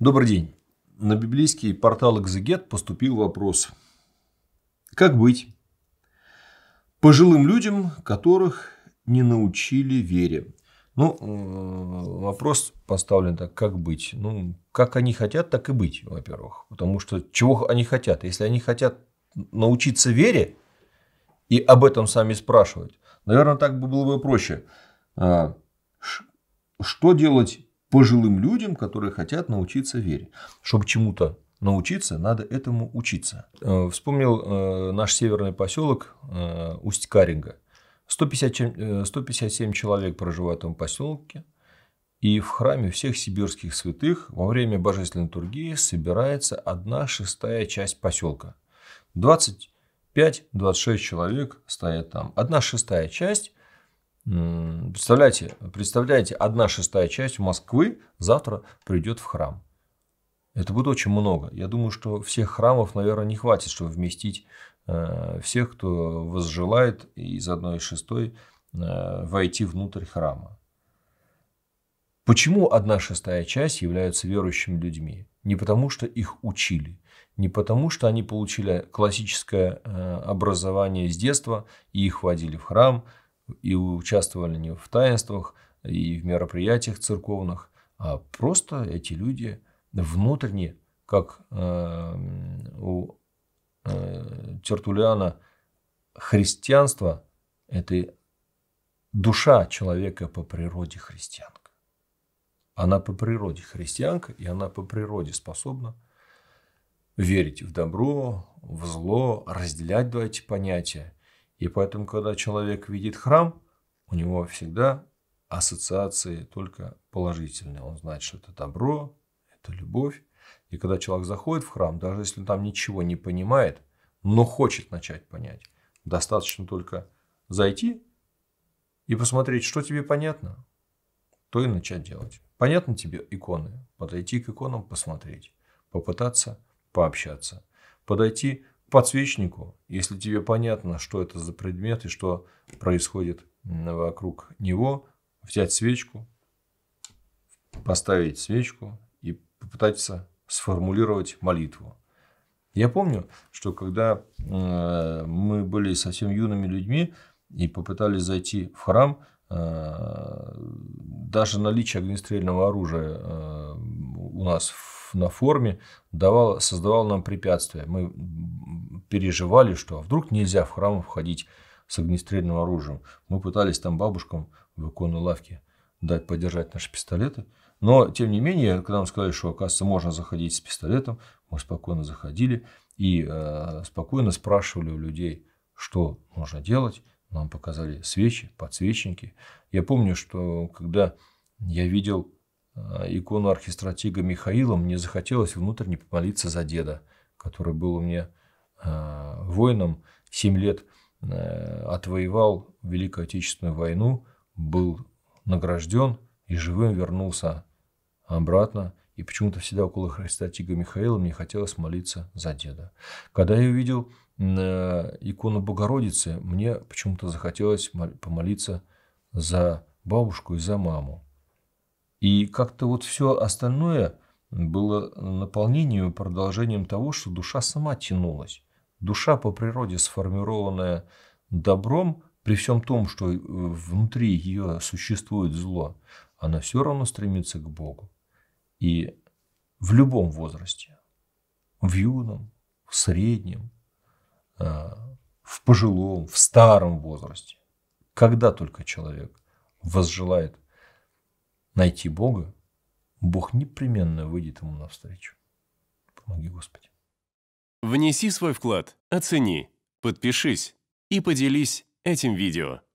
Добрый день. На библейский портал «Экзегет» поступил вопрос. Как быть пожилым людям, которых не научили вере? Ну, э, вопрос поставлен так, как быть? Ну, как они хотят, так и быть, во-первых. Потому что чего они хотят? Если они хотят научиться вере и об этом сами спрашивать, наверное, так было бы проще. А, что делать пожилым людям, которые хотят научиться вере. Чтобы чему-то научиться, надо этому учиться. Э, вспомнил э, наш северный поселок э, Усть-Каринга. 157 человек проживают в этом поселке. И в храме всех сибирских святых во время божественной тургии собирается одна шестая часть поселка. 25-26 человек стоят там. Одна шестая часть Представляете, представляете, одна шестая часть Москвы завтра придет в храм. Это будет очень много. Я думаю, что всех храмов, наверное, не хватит, чтобы вместить э, всех, кто возжелает из одной из шестой э, войти внутрь храма. Почему одна шестая часть являются верующими людьми? Не потому, что их учили, не потому, что они получили классическое э, образование с детства и их водили в храм – и участвовали не в таинствах и в мероприятиях церковных, а просто эти люди внутренне, как э, у э, Тертулиана, христианство – это душа человека по природе христианка. Она по природе христианка, и она по природе способна верить в добро, в зло, разделять два эти понятия и поэтому, когда человек видит храм, у него всегда ассоциации только положительные. Он знает, что это добро, это любовь. И когда человек заходит в храм, даже если он там ничего не понимает, но хочет начать понять, достаточно только зайти и посмотреть, что тебе понятно, то и начать делать. Понятно тебе иконы? Подойти к иконам, посмотреть, попытаться пообщаться, подойти подсвечнику, если тебе понятно, что это за предмет и что происходит вокруг него, взять свечку, поставить свечку и попытаться сформулировать молитву. Я помню, что когда э, мы были совсем юными людьми и попытались зайти в храм, э, даже наличие огнестрельного оружия э, у нас на форуме давал создавал нам препятствия. Мы переживали, что а вдруг нельзя в храм входить с огнестрельным оружием. Мы пытались там бабушкам в иконной лавке дать подержать наши пистолеты. Но, тем не менее, когда нам сказали, что, оказывается, можно заходить с пистолетом, мы спокойно заходили и э, спокойно спрашивали у людей, что нужно делать. Нам показали свечи, подсвечники. Я помню, что когда я видел Э, икону архистратига Михаила, мне захотелось внутренне помолиться за деда, который был у меня э, воином, 7 лет э, отвоевал Великую Отечественную войну, был награжден и живым вернулся обратно. И почему-то всегда около Христатига Михаила мне хотелось молиться за деда. Когда я увидел икону Богородицы, мне почему-то захотелось помолиться за бабушку и за маму. И как-то вот все остальное было наполнением и продолжением того, что душа сама тянулась. Душа по природе, сформированная добром, при всем том, что э, внутри ее существует зло, она все равно стремится к Богу. И в любом возрасте, в юном, в среднем, э, в пожилом, в старом возрасте, когда только человек возжелает – найти Бога, Бог непременно выйдет ему навстречу. Помоги, Господи. Внеси свой вклад, оцени, подпишись и поделись этим видео.